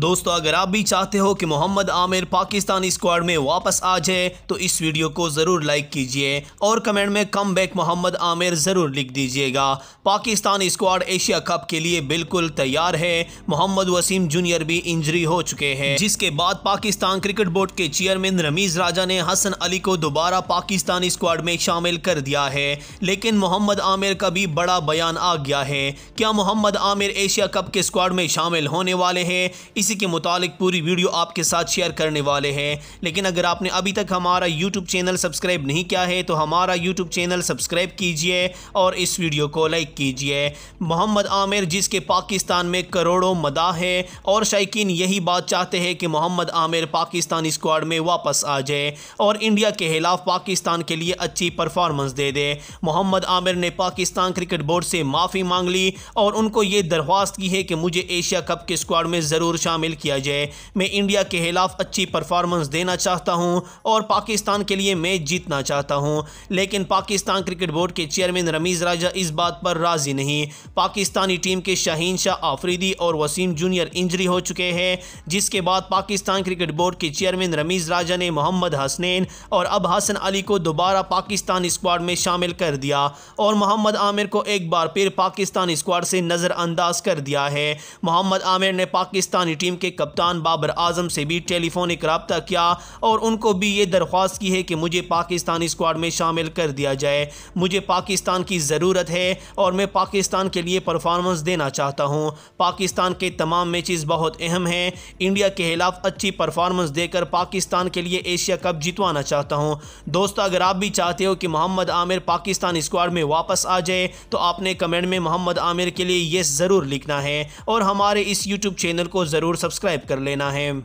दोस्तों अगर आप भी चाहते हो कि मोहम्मद आमिर पाकिस्तानी स्क्वाड में वापस आ जाए तो इस वीडियो को ज़रूर लाइक कीजिए और कमेंट में कम बैक मोहम्मद आमिर ज़रूर लिख दीजिएगा पाकिस्तानी स्क्वाड एशिया कप के लिए बिल्कुल तैयार है मोहम्मद वसीम जूनियर भी इंजरी हो चुके हैं जिसके बाद पाकिस्तान क्रिकेट बोर्ड के चेयरमैन रमीज़ राजा ने हसन अली को दोबारा पाकिस्तानी स्क्वाड में शामिल कर दिया है लेकिन मोहम्मद आमिर का भी बड़ा बयान आ गया है क्या मोहम्मद आमिर एशिया कप के स्क्वाड में शामिल होने वाले हैं इसी के मुतालिक पूरी वीडियो आपके साथ शेयर करने वाले हैं लेकिन अगर आपने अभी तक हमारा यूट्यूब चैनल सब्सक्राइब नहीं किया है तो हमारा यूट्यूब चैनल सब्सक्राइब कीजिए और इस वीडियो को लाइक कीजिए मोहम्मद आमिर जिसके पाकिस्तान में करोड़ों मदा है और शायक यही बात चाहते हैं कि मोहम्मद आमिर पाकिस्तान स्क्वाड में वापस आ जाए और इंडिया के खिलाफ पाकिस्तान के लिए अच्छी परफॉर्मेंस दे दे मोहम्मद आमिर ने पाकिस्तान क्रिकेट बोर्ड से माफ़ी मांग ली और उनको ये दरख्वास्त की है कि मुझे एशिया कप के स्क्वाड में ज़रूर शामिल शामिल किया जाए मैं इंडिया के खिलाफ अच्छी परफॉर्मेंस देना चाहता हूँ और पाकिस्तान के लिए मैच जीतना चाहता हूँ लेकिन पाकिस्तान क्रिकेट बोर्ड के चेयरमैन रमीज़ राजा इस बात पर राज़ी नहीं पाकिस्तानी टीम के शाहीन शाह आफरीदी और वसीम जूनियर इंजरी हो चुके हैं जिसके बाद पाकिस्तान क्रिकेट बोर्ड के चेयरमैन रमीज़ राजा ने मोहम्मद हसनैन और अब हसन अली को दोबारा पाकिस्तान स्क्वाड में शामिल कर दिया और मोहम्मद आमिर को एक बार फिर पाकिस्तान स्क्वाड से नज़रअंदाज कर दिया है मोहम्मद आमिर ने पाकिस्तानी टीम के कप्तान बाबर आजम से भी टेलीफोनिक रबता किया और उनको भी ये दरख्वास्त की है कि मुझे पाकिस्तानी स्क्वाड में शामिल कर दिया जाए मुझे पाकिस्तान की ज़रूरत है और मैं पाकिस्तान के लिए परफॉर्मेंस देना चाहता हूँ पाकिस्तान के तमाम मैचेस बहुत अहम हैं इंडिया के खिलाफ अच्छी परफॉर्मेंस देकर पाकिस्तान के लिए एशिया कप जितवाना चाहता हूँ दोस्तों अगर आप भी चाहते हो कि मोहम्मद आमिर पाकिस्तान स्क्वाड में वापस आ जाए तो आपने कमेंट में मोहम्मद आमिर के लिए ये ज़रूर लिखना है और हमारे इस यूट्यूब चैनल को ज़रूर जरूर सब्सक्राइब कर लेना है